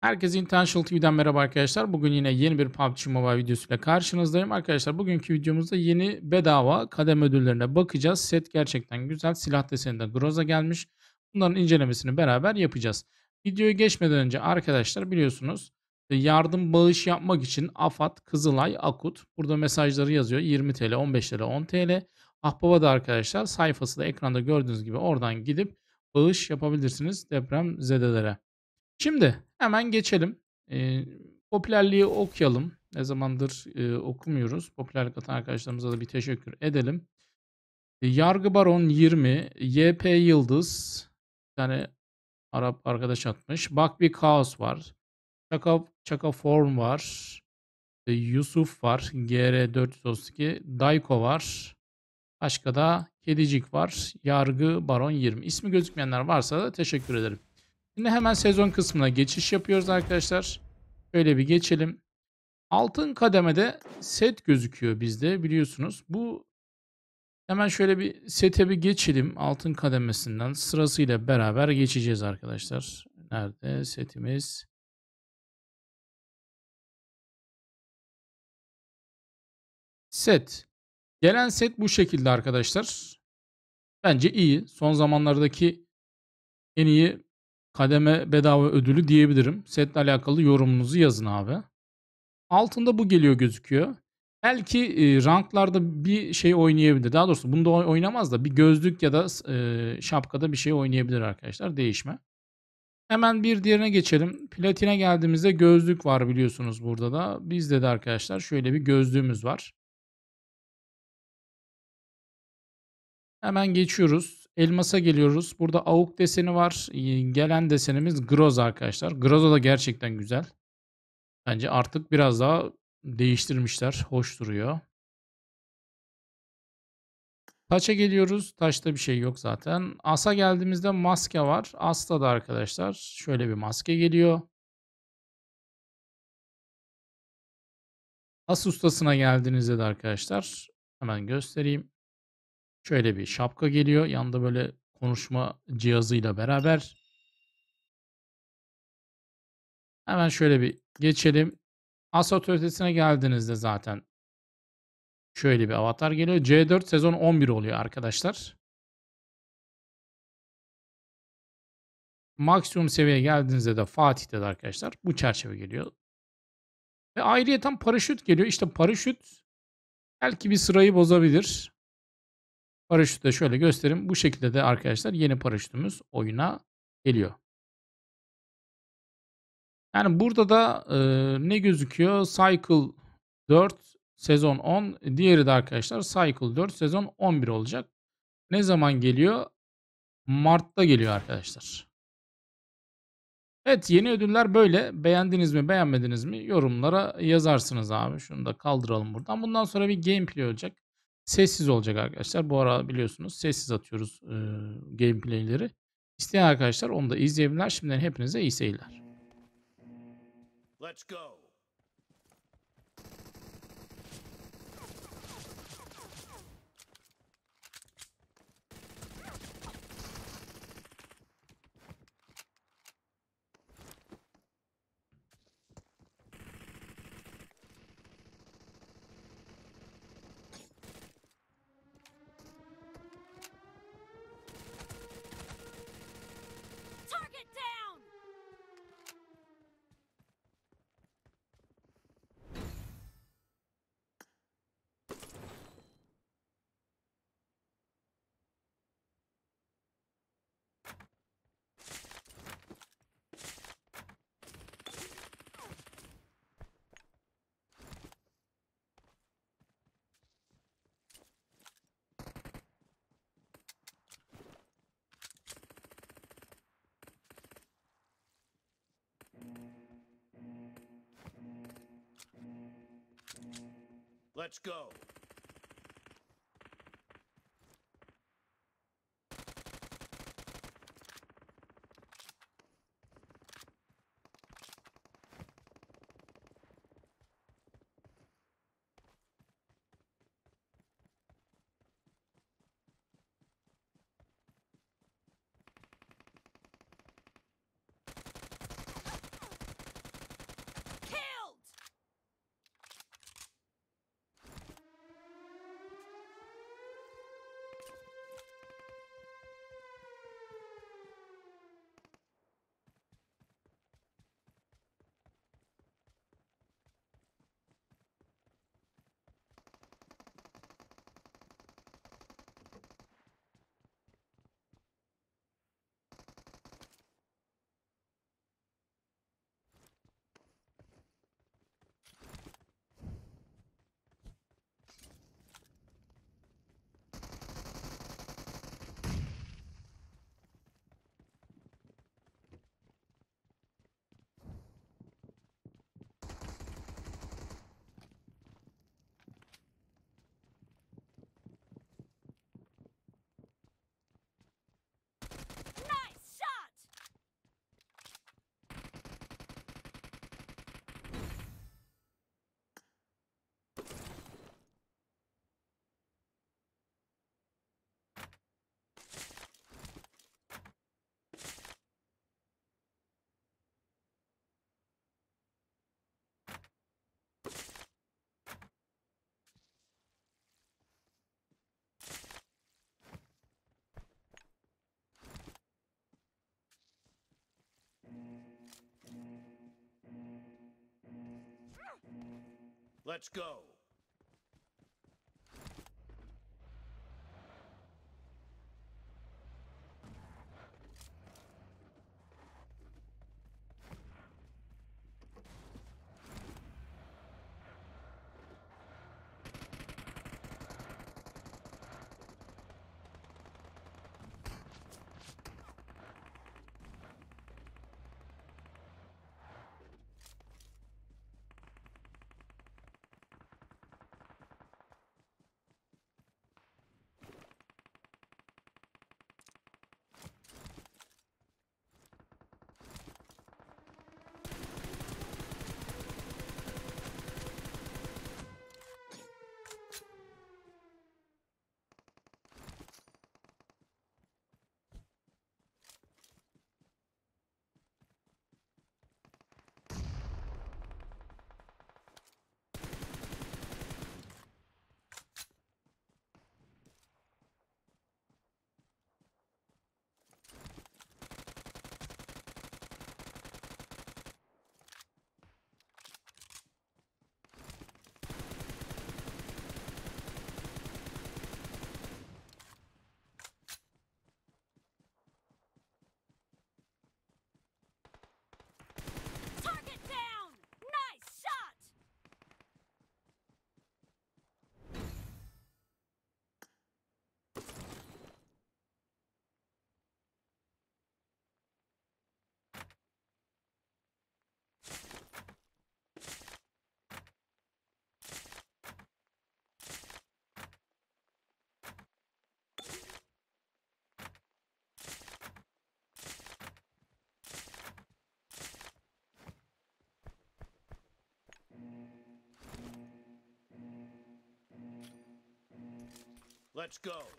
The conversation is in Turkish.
Herkese International TV'den merhaba arkadaşlar. Bugün yine yeni bir PUBG Mobile videosuyla karşınızdayım. Arkadaşlar bugünkü videomuzda yeni bedava kadem ödüllerine bakacağız. Set gerçekten güzel. Silah deseninde Groza gelmiş. Bunların incelemesini beraber yapacağız. Videoya geçmeden önce arkadaşlar biliyorsunuz e, yardım bağış yapmak için AFAD, Kızılay, Akut burada mesajları yazıyor. 20 TL, 15 TL, 10 TL. Ahbaba da arkadaşlar sayfası da ekranda gördüğünüz gibi oradan gidip bağış yapabilirsiniz deprem zedelere. Şimdi hemen geçelim. E, popülerliği okuyalım. Ne zamandır e, okumuyoruz. Popülerlik atan arkadaşlarımıza da bir teşekkür edelim. E, Yargı Baron 20, YP Yıldız, bir tane Arap arkadaş atmış. Bak bir Kaos var. Çaka, Çaka Form var. E, Yusuf var. GR432. Dayko var. Başka da Kedicik var. Yargı Baron 20. İsmi gözükmeyenler varsa da teşekkür ederim. Şimdi hemen sezon kısmına geçiş yapıyoruz arkadaşlar. Şöyle bir geçelim. Altın kademede set gözüküyor bizde biliyorsunuz. Bu hemen şöyle bir sete bir geçelim. Altın kademesinden sırasıyla beraber geçeceğiz arkadaşlar. Nerede setimiz? Set. Gelen set bu şekilde arkadaşlar. Bence iyi. Son zamanlardaki en iyi kademe bedava ödülü diyebilirim. Setle alakalı yorumunuzu yazın abi. Altında bu geliyor gözüküyor. Belki e, ranklarda bir şey oynayabilir. Daha doğrusu bunda oynamaz da bir gözlük ya da e, şapkada bir şey oynayabilir arkadaşlar. Değişme. Hemen bir diğerine geçelim. Platine geldiğimizde gözlük var biliyorsunuz burada da. Bizde de arkadaşlar şöyle bir gözlüğümüz var. Hemen geçiyoruz. Elmas'a geliyoruz. Burada avuk deseni var. Ee, gelen desenimiz Groz arkadaşlar. Grozo da gerçekten güzel. Bence artık biraz daha değiştirmişler. Hoş duruyor. Taça geliyoruz. Taşta bir şey yok zaten. As'a geldiğimizde maske var. As'ta da arkadaşlar şöyle bir maske geliyor. As ustasına geldiğinizde de arkadaşlar hemen göstereyim. Şöyle bir şapka geliyor. Yanında böyle konuşma cihazıyla beraber. Hemen şöyle bir geçelim. As otoritesine geldiğinizde zaten şöyle bir avatar geliyor. C4 sezon 11 oluyor arkadaşlar. Maksimum seviyeye geldiğinizde de Fatih'te de arkadaşlar bu çerçeve geliyor. Ve ayrıca tam paraşüt geliyor. İşte paraşüt belki bir sırayı bozabilir. Paraşütü de şöyle göstereyim. Bu şekilde de arkadaşlar yeni paraşütümüz oyuna geliyor. Yani burada da e, ne gözüküyor? Cycle 4 sezon 10. Diğeri de arkadaşlar Cycle 4 sezon 11 olacak. Ne zaman geliyor? Mart'ta geliyor arkadaşlar. Evet yeni ödüller böyle. Beğendiniz mi beğenmediniz mi yorumlara yazarsınız abi. Şunu da kaldıralım buradan. Bundan sonra bir gameplay olacak. Sessiz olacak arkadaşlar. Bu ara biliyorsunuz sessiz atıyoruz e, gameplayleri. İsteyen arkadaşlar onu da izleyebilirler. Şimdiden hepinize iyi seyirler. Let's go. Let's go. Let's go. Let's go.